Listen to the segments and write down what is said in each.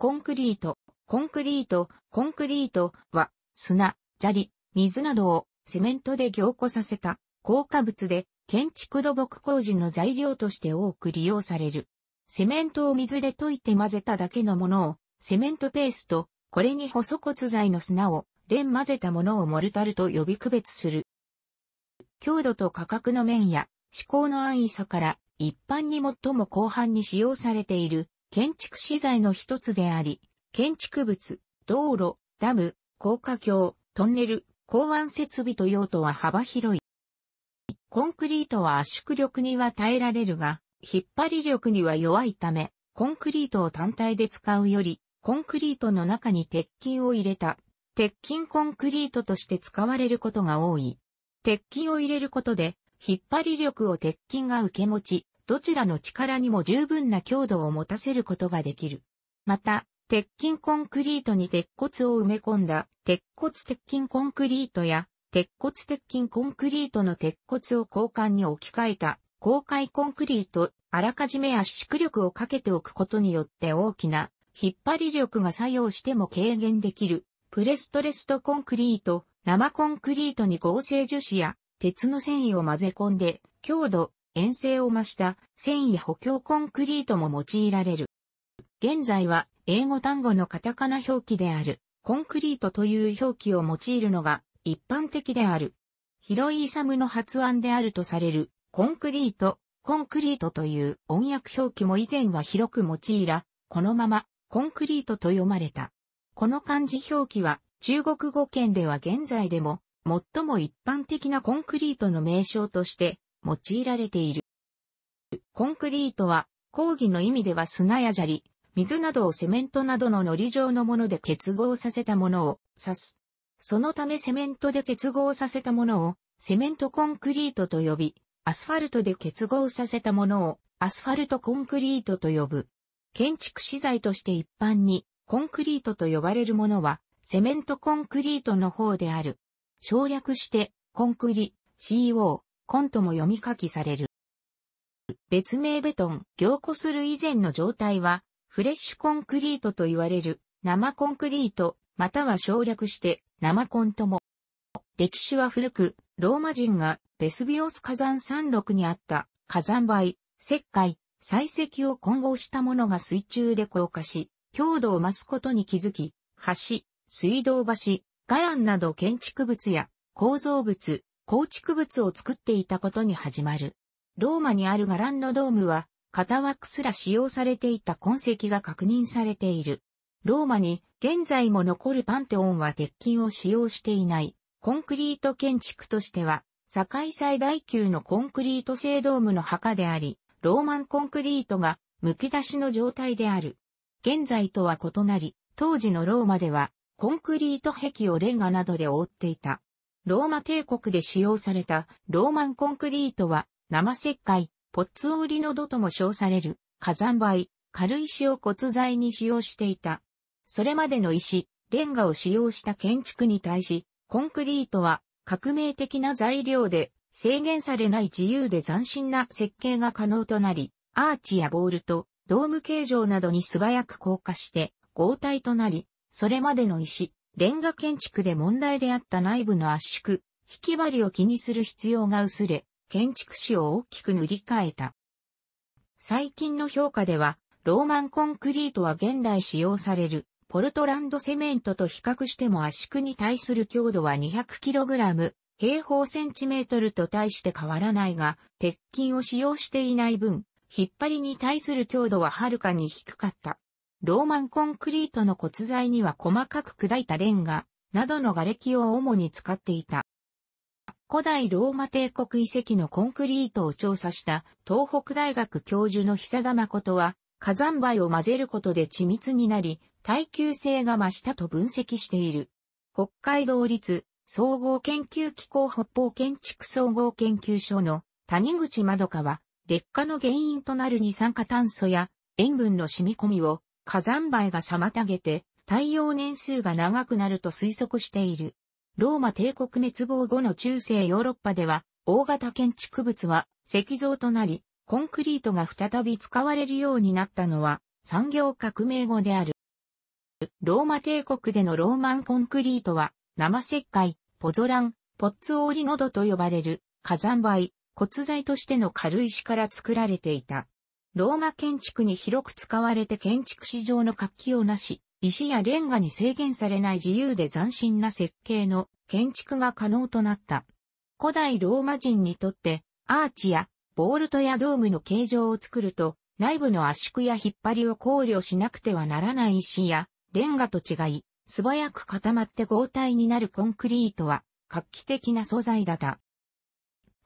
コンクリート、コンクリート、コンクリートは、砂、砂利、水などをセメントで凝固させた硬化物で建築土木工事の材料として多く利用される。セメントを水で溶いて混ぜただけのものをセメントペースト、これに細骨材の砂を連混ぜたものをモルタルと呼び区別する。強度と価格の面や、思考の安易さから一般に最も広範に使用されている建築資材の一つであり、建築物、道路、ダム、高架橋、トンネル、港湾設備と用途は幅広い。コンクリートは圧縮力には耐えられるが、引っ張り力には弱いため、コンクリートを単体で使うより、コンクリートの中に鉄筋を入れた、鉄筋コンクリートとして使われることが多い。鉄筋を入れることで、引っ張り力を鉄筋が受け持ち、どちらの力にも十分な強度を持たせることができる。また、鉄筋コンクリートに鉄骨を埋め込んだ鉄骨鉄筋コンクリートや鉄骨鉄筋コンクリートの鉄骨を交換に置き換えた公開コンクリート、あらかじめ圧縮力をかけておくことによって大きな引っ張り力が作用しても軽減できる。プレストレストコンクリート、生コンクリートに合成樹脂や鉄の繊維を混ぜ込んで強度、遠征を増した繊維補強コンクリートも用いられる。現在は英語単語のカタカナ表記であるコンクリートという表記を用いるのが一般的である。ヒロイサムの発案であるとされるコンクリート、コンクリートという音訳表記も以前は広く用いら、このままコンクリートと読まれた。この漢字表記は中国語圏では現在でも最も一般的なコンクリートの名称として用いられている。コンクリートは、講義の意味では砂や砂利、水などをセメントなどの糊状のもので結合させたものを指す。そのためセメントで結合させたものをセメントコンクリートと呼び、アスファルトで結合させたものをアスファルトコンクリートと呼ぶ。建築資材として一般にコンクリートと呼ばれるものはセメントコンクリートの方である。省略してコンクリ、CO コンとも読み書きされる。別名ベトン、凝固する以前の状態は、フレッシュコンクリートと言われる、生コンクリート、または省略して、生コンとも。歴史は古く、ローマ人がベスビオス火山山麓にあった火山灰、石灰、採石を混合したものが水中で硬化し、強度を増すことに気づき、橋、水道橋、伽藍など建築物や構造物、構築物を作っていたことに始まる。ローマにあるガランのドームは、型枠すら使用されていた痕跡が確認されている。ローマに現在も残るパンテオンは鉄筋を使用していない。コンクリート建築としては、境最大級のコンクリート製ドームの墓であり、ローマンコンクリートが剥き出しの状態である。現在とは異なり、当時のローマでは、コンクリート壁をレンガなどで覆っていた。ローマ帝国で使用されたローマンコンクリートは生石灰、ポッツオウリノドとも称される火山灰、軽石を骨材に使用していた。それまでの石、レンガを使用した建築に対し、コンクリートは革命的な材料で制限されない自由で斬新な設計が可能となり、アーチやボールとドーム形状などに素早く硬化して合体となり、それまでの石、レンガ建築で問題であった内部の圧縮、引き張りを気にする必要が薄れ、建築史を大きく塗り替えた。最近の評価では、ローマンコンクリートは現代使用される、ポルトランドセメントと比較しても圧縮に対する強度は 200kg、平方センチメートルと対して変わらないが、鉄筋を使用していない分、引っ張りに対する強度ははるかに低かった。ローマンコンクリートの骨材には細かく砕いたレンガなどの瓦礫を主に使っていた。古代ローマ帝国遺跡のコンクリートを調査した東北大学教授の久田誠は火山灰を混ぜることで緻密になり耐久性が増したと分析している。北海道立総合研究機構北方建築総合研究所の谷口まどかは劣化の原因となる二酸化炭素や塩分の染み込みを火山灰が妨げて、耐用年数が長くなると推測している。ローマ帝国滅亡後の中世ヨーロッパでは、大型建築物は石像となり、コンクリートが再び使われるようになったのは産業革命後である。ローマ帝国でのローマンコンクリートは生石灰、ポゾラン、ポッツオーリノドと呼ばれる火山灰、骨材としての軽石から作られていた。ローマ建築に広く使われて建築史上の活気をなし、石やレンガに制限されない自由で斬新な設計の建築が可能となった。古代ローマ人にとってアーチやボールトやドームの形状を作ると内部の圧縮や引っ張りを考慮しなくてはならない石やレンガと違い素早く固まって合体になるコンクリートは画期的な素材だった。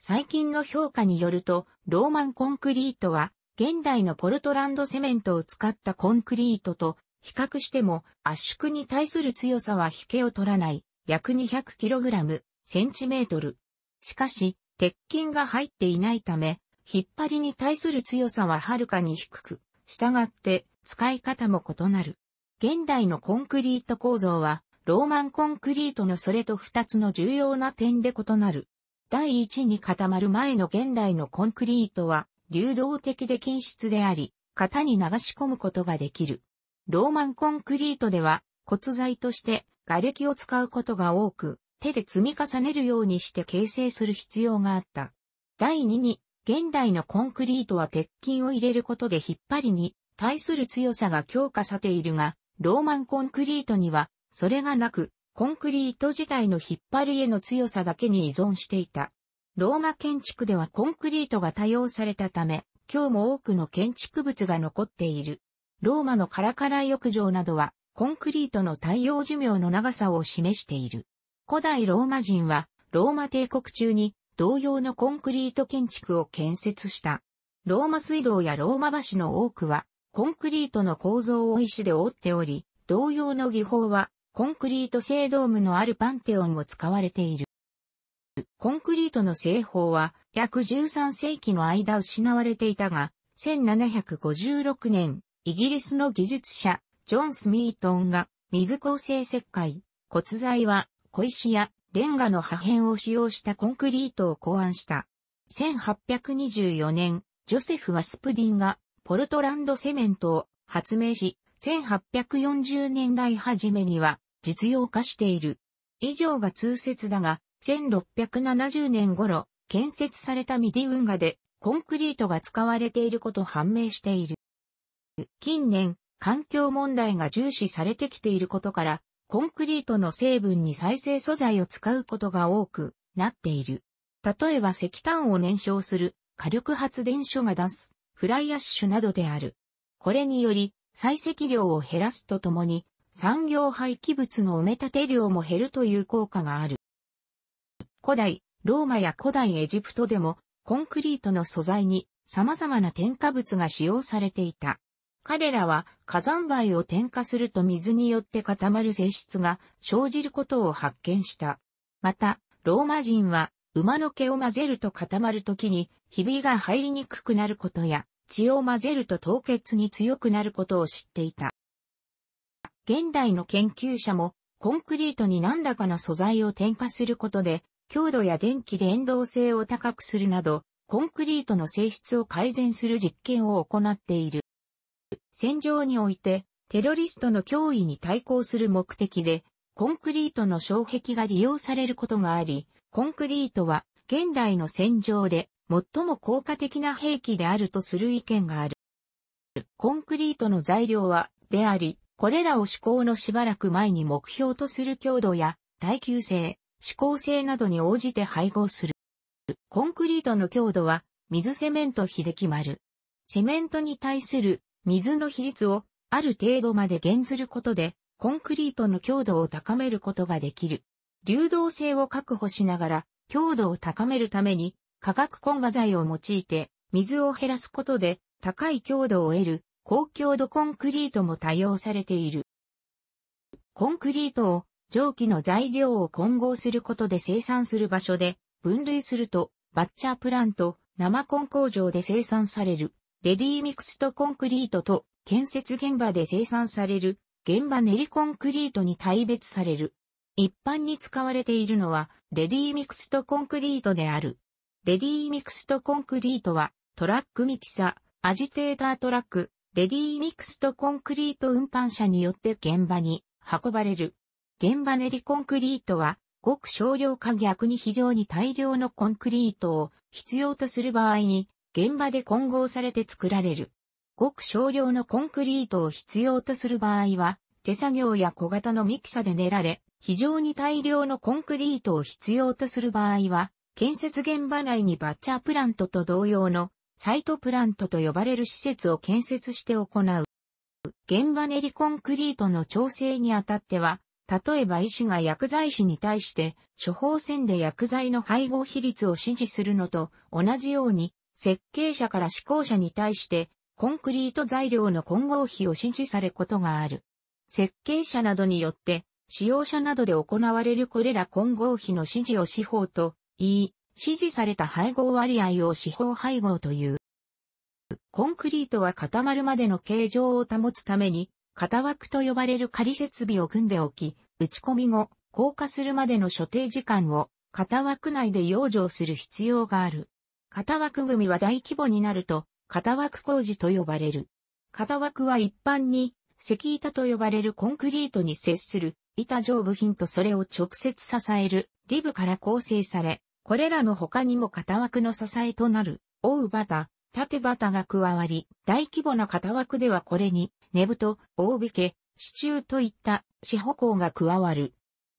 最近の評価によるとローマンコンクリートは現代のポルトランドセメントを使ったコンクリートと比較しても圧縮に対する強さは引けを取らない約 200kg センチメートル。しかし、鉄筋が入っていないため、引っ張りに対する強さははるかに低く、従って使い方も異なる。現代のコンクリート構造は、ローマンコンクリートのそれと二つの重要な点で異なる。第一に固まる前の現代のコンクリートは、流動的で均質であり、型に流し込むことができる。ローマンコンクリートでは骨材として瓦礫を使うことが多く、手で積み重ねるようにして形成する必要があった。第2に、現代のコンクリートは鉄筋を入れることで引っ張りに対する強さが強化されているが、ローマンコンクリートにはそれがなく、コンクリート自体の引っ張りへの強さだけに依存していた。ローマ建築ではコンクリートが多用されたため、今日も多くの建築物が残っている。ローマのカラカラ浴場などは、コンクリートの耐用寿命の長さを示している。古代ローマ人は、ローマ帝国中に同様のコンクリート建築を建設した。ローマ水道やローマ橋の多くは、コンクリートの構造を石で覆っており、同様の技法は、コンクリート製ドームのあるパンテオンも使われている。コンクリートの製法は約13世紀の間失われていたが、1756年、イギリスの技術者、ジョン・スミートンが水構成石灰、骨材は小石やレンガの破片を使用したコンクリートを考案した。1824年、ジョセフ・ワスプディンがポルトランドセメントを発明し、1840年代初めには実用化している。以上が通説だが、1670年頃、建設されたミディ運河でコンクリートが使われていること判明している。近年、環境問題が重視されてきていることから、コンクリートの成分に再生素材を使うことが多くなっている。例えば石炭を燃焼する火力発電所が出すフライアッシュなどである。これにより、採石量を減らすとともに、産業廃棄物の埋め立て量も減るという効果がある。古代、ローマや古代エジプトでも、コンクリートの素材に様々な添加物が使用されていた。彼らは火山灰を添加すると水によって固まる性質が生じることを発見した。また、ローマ人は馬の毛を混ぜると固まるときに、ひびが入りにくくなることや、血を混ぜると凍結に強くなることを知っていた。現代の研究者も、コンクリートに何らかの素材を添加することで、強度や電気連動性を高くするなど、コンクリートの性質を改善する実験を行っている。戦場において、テロリストの脅威に対抗する目的で、コンクリートの障壁が利用されることがあり、コンクリートは現代の戦場で最も効果的な兵器であるとする意見がある。コンクリートの材料は、であり、これらを思考のしばらく前に目標とする強度や耐久性、指向性などに応じて配合する。コンクリートの強度は水セメント比で決まる。セメントに対する水の比率をある程度まで減ずることでコンクリートの強度を高めることができる。流動性を確保しながら強度を高めるために化学混合剤を用いて水を減らすことで高い強度を得る高強度コンクリートも多用されている。コンクリートを蒸気の材料を混合することで生産する場所で、分類すると、バッチャープラント、生コン工場で生産される、レディーミクストコンクリートと、建設現場で生産される、現場練りコンクリートに大別される。一般に使われているのは、レディーミクストコンクリートである。レディーミクストコンクリートは、トラックミキサ、アジテータートラック、レディーミクストコンクリート運搬車によって現場に運ばれる現場練りコンクリートは、ごく少量か逆に非常に大量のコンクリートを必要とする場合に、現場で混合されて作られる。ごく少量のコンクリートを必要とする場合は、手作業や小型のミキサで練られ、非常に大量のコンクリートを必要とする場合は、建設現場内にバッチャープラントと同様のサイトプラントと呼ばれる施設を建設して行う。現場練りコンクリートの調整にあたっては、例えば医師が薬剤師に対して処方箋で薬剤の配合比率を指示するのと同じように設計者から施工者に対してコンクリート材料の混合比を指示されことがある。設計者などによって使用者などで行われるこれら混合比の指示を司法と言い、指示された配合割合を司法配合という。コンクリートは固まるまでの形状を保つために型枠と呼ばれる仮設備を組んでおき、打ち込み後、硬化するまでの所定時間を型枠内で養生する必要がある。型枠組は大規模になると、型枠工事と呼ばれる。型枠は一般に、石板と呼ばれるコンクリートに接する板状部品とそれを直接支えるリブから構成され、これらの他にも型枠の支えとなる、大うバタ、縦バタが加わり、大規模な型枠ではこれに根太、大引け、支柱といった支歩行が加わる。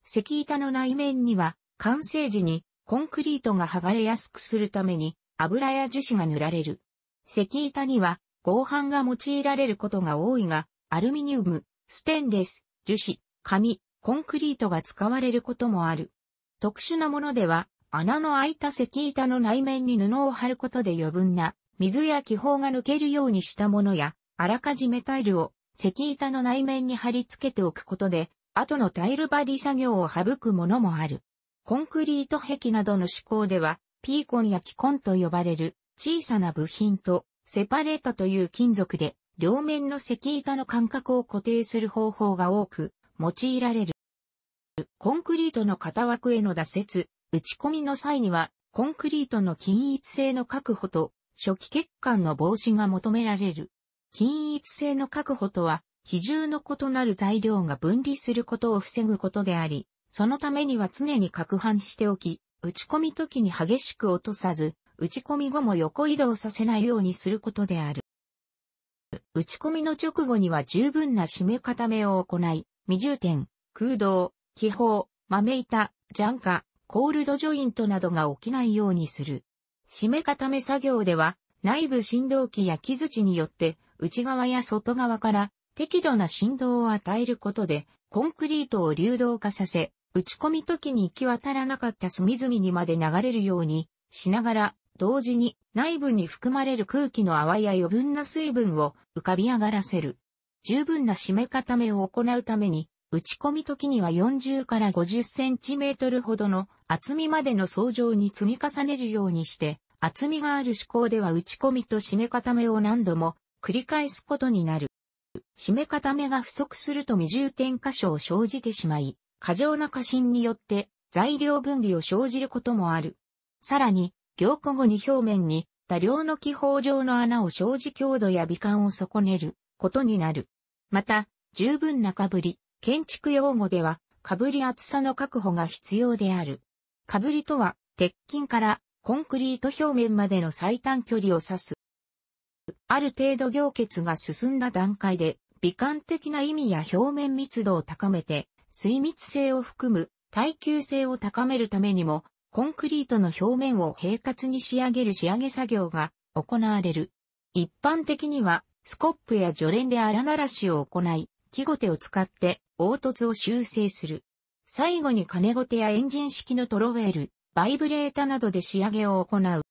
石板の内面には、完成時にコンクリートが剥がれやすくするために油や樹脂が塗られる。石板には合板が用いられることが多いが、アルミニウム、ステンレス、樹脂、紙、コンクリートが使われることもある。特殊なものでは、穴の開いた石板の内面に布を貼ることで余分な水や気泡が抜けるようにしたものや、あらかじめタイルを石板の内面に貼り付けておくことで、後のタイル張り作業を省くものもある。コンクリート壁などの施工では、ピーコンやキコンと呼ばれる小さな部品とセパレータという金属で両面の石板の間隔を固定する方法が多く用いられる。コンクリートの型枠への打折、打ち込みの際にはコンクリートの均一性の確保と初期欠陥の防止が求められる。均一性の確保とは、比重の異なる材料が分離することを防ぐことであり、そのためには常に攪拌しておき、打ち込み時に激しく落とさず、打ち込み後も横移動させないようにすることである。打ち込みの直後には十分な締め固めを行い、未充填、空洞、気泡、豆板、ジャンカ、コールドジョイントなどが起きないようにする。締め固め作業では、内部振動器や木槌によって内側や外側から適度な振動を与えることで、コンクリートを流動化させ、打ち込み時に行き渡らなかった隅々にまで流れるようにしながら、同時に内部に含まれる空気の泡や余分な水分を浮かび上がらせる。十分な締め固めを行うために、打ち込み時には40から50センチメートルほどの厚みまでの相乗に積み重ねるようにして、厚みがある思考では打ち込みと締め固めを何度も繰り返すことになる。締め固めが不足すると未充填箇所を生じてしまい、過剰な過信によって材料分離を生じることもある。さらに、凝固後に表面に多量の気泡状の穴を生じ強度や美観を損ねることになる。また、十分なかぶり、建築用語では、かぶり厚さの確保が必要である。かぶりとは、鉄筋からコンクリート表面までの最短距離を指すある程度凝結が進んだ段階で、美観的な意味や表面密度を高めて、水密性を含む耐久性を高めるためにも、コンクリートの表面を平滑に仕上げる仕上げ作業が行われる。一般的には、スコップや除練で荒ならしを行い、木ごてを使って凹凸を修正する。最後に金ごてやエンジン式のトロウェール、バイブレータなどで仕上げを行う。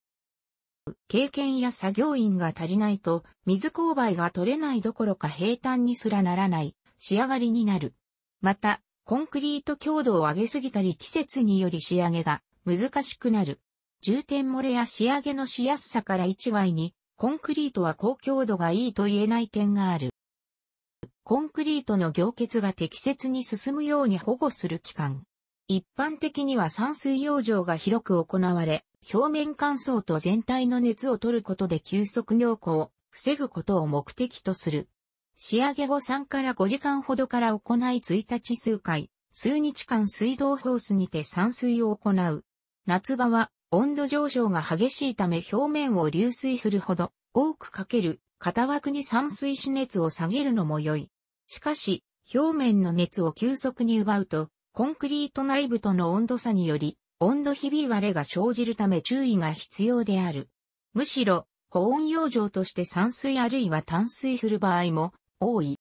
経験や作業員が足りないと、水勾配が取れないどころか平坦にすらならない、仕上がりになる。また、コンクリート強度を上げすぎたり季節により仕上げが難しくなる。重点漏れや仕上げのしやすさから一概に、コンクリートは高強度がいいと言えない点がある。コンクリートの凝結が適切に進むように保護する期間。一般的には散水養生が広く行われ、表面乾燥と全体の熱を取ることで急速凝固を防ぐことを目的とする。仕上げ後3から5時間ほどから行い1日数回、数日間水道ホースにて散水を行う。夏場は温度上昇が激しいため表面を流水するほど多くかける、型枠に散水し熱を下げるのも良い。しかし、表面の熱を急速に奪うと、コンクリート内部との温度差により、温度ひび割れが生じるため注意が必要である。むしろ、保温養生として散水あるいは淡水する場合も多い。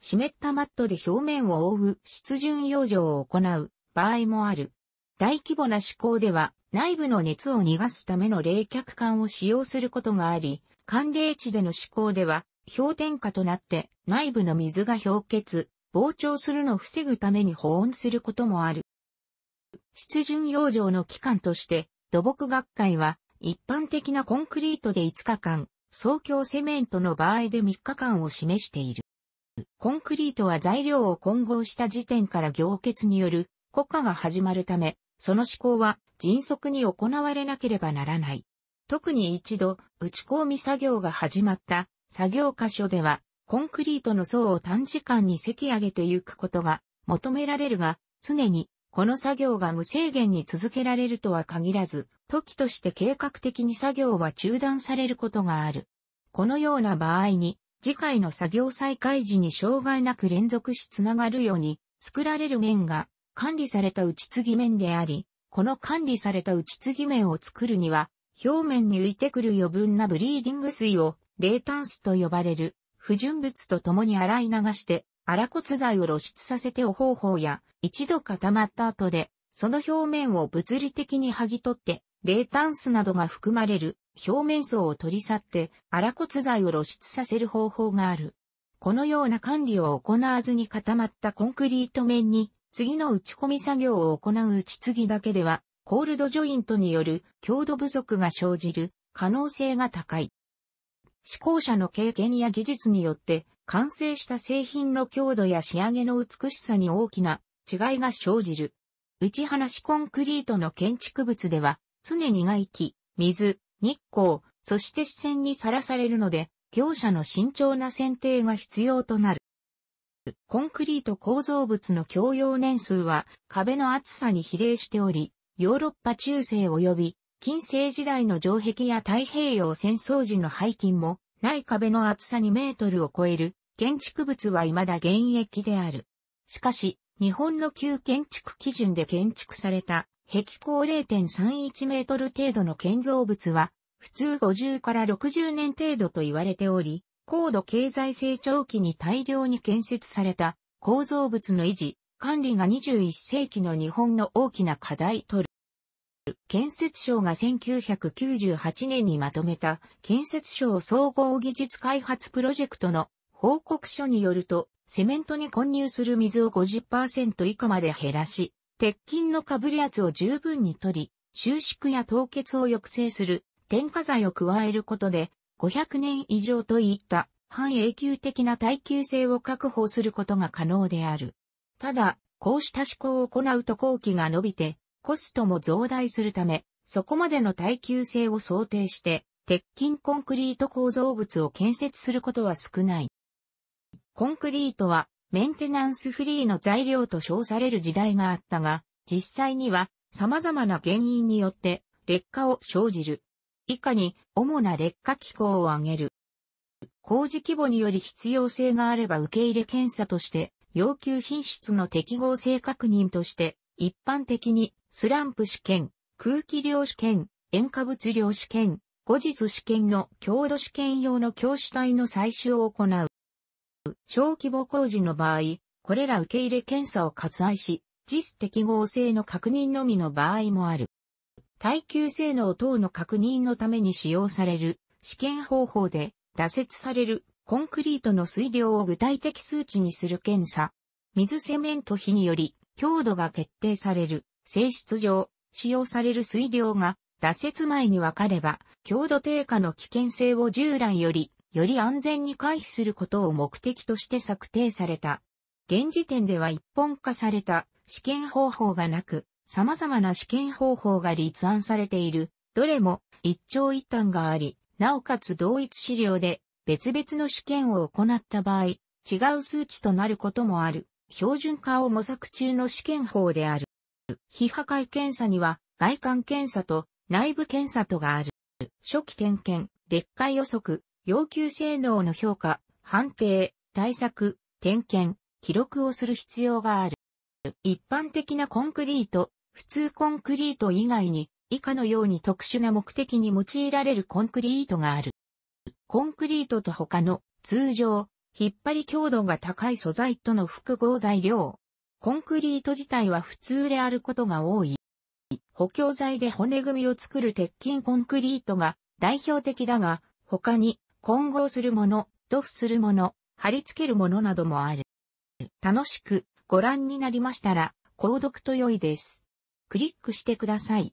湿ったマットで表面を覆う湿潤養生を行う場合もある。大規模な施工では内部の熱を逃がすための冷却管を使用することがあり、寒冷地での施工では氷点下となって内部の水が氷結、膨張するのを防ぐために保温することもある。湿潤養生の期間として、土木学会は、一般的なコンクリートで5日間、総強セメントの場合で3日間を示している。コンクリートは材料を混合した時点から凝結による固化が始まるため、その施工は迅速に行われなければならない。特に一度、打ち込み作業が始まった作業箇所では、コンクリートの層を短時間に積上げてゆくことが求められるが、常にこの作業が無制限に続けられるとは限らず、時として計画的に作業は中断されることがある。このような場合に、次回の作業再開時に障害なく連続しつながるように作られる面が管理された打ち継ぎ面であり、この管理された打ち継ぎ面を作るには、表面に浮いてくる余分なブリーディング水を冷炭素と呼ばれる不純物と共に洗い流して、荒骨材を露出させてお方法や、一度固まった後で、その表面を物理的に剥ぎ取って、冷炭素などが含まれる表面層を取り去って、荒骨材を露出させる方法がある。このような管理を行わずに固まったコンクリート面に、次の打ち込み作業を行う打ち継ぎだけでは、コールドジョイントによる強度不足が生じる可能性が高い。試行者の経験や技術によって完成した製品の強度や仕上げの美しさに大きな違いが生じる。打ち放しコンクリートの建築物では常に外気、水、日光、そして視線にさらされるので、業者の慎重な選定が必要となる。コンクリート構造物の共用年数は壁の厚さに比例しており、ヨーロッパ中世及び近世時代の城壁や太平洋戦争時の背筋も、ない壁の厚さ2メートルを超える建築物は未だ現役である。しかし、日本の旧建築基準で建築された壁高0.31メートル程度の建造物は、普通50から60年程度と言われており、高度経済成長期に大量に建設された構造物の維持、管理が21世紀の日本の大きな課題と建設省が1998年にまとめた建設省総合技術開発プロジェクトの報告書によると、セメントに混入する水を50%以下まで減らし、鉄筋の被り圧を十分に取り、収縮や凍結を抑制する添加剤を加えることで、500年以上といった半永久的な耐久性を確保することが可能である。ただ、こうした試行を行うと工期が伸びて、コストも増大するため、そこまでの耐久性を想定して、鉄筋コンクリート構造物を建設することは少ない。コンクリートはメンテナンスフリーの材料と称される時代があったが、実際には様々な原因によって劣化を生じる。以下に主な劣化機構を挙げる。工事規模により必要性があれば受け入れ検査として、要求品質の適合性確認として、一般的にスランプ試験、空気量試験、塩化物量試験、後日試験の強度試験用の教師体の採取を行う。小規模工事の場合、これら受け入れ検査を割愛し、実適合性の確認のみの場合もある。耐久性能等の確認のために使用される試験方法で打設されるコンクリートの水量を具体的数値にする検査。水セメント比により強度が決定される。性質上、使用される水量が打折前に分かれば、強度低下の危険性を従来より、より安全に回避することを目的として策定された。現時点では一本化された試験方法がなく、様々な試験方法が立案されている。どれも一長一短があり、なおかつ同一資料で別々の試験を行った場合、違う数値となることもある。標準化を模索中の試験法である。非破壊検査には外観検査と内部検査とがある。初期点検、劣化予測、要求性能の評価、判定、対策、点検、記録をする必要がある。一般的なコンクリート、普通コンクリート以外に以下のように特殊な目的に用いられるコンクリートがある。コンクリートと他の通常、引っ張り強度が高い素材との複合材料、コンクリート自体は普通であることが多い。補強材で骨組みを作る鉄筋コンクリートが代表的だが、他に混合するもの、塗布するもの、貼り付けるものなどもある。楽しくご覧になりましたら、購読と良いです。クリックしてください。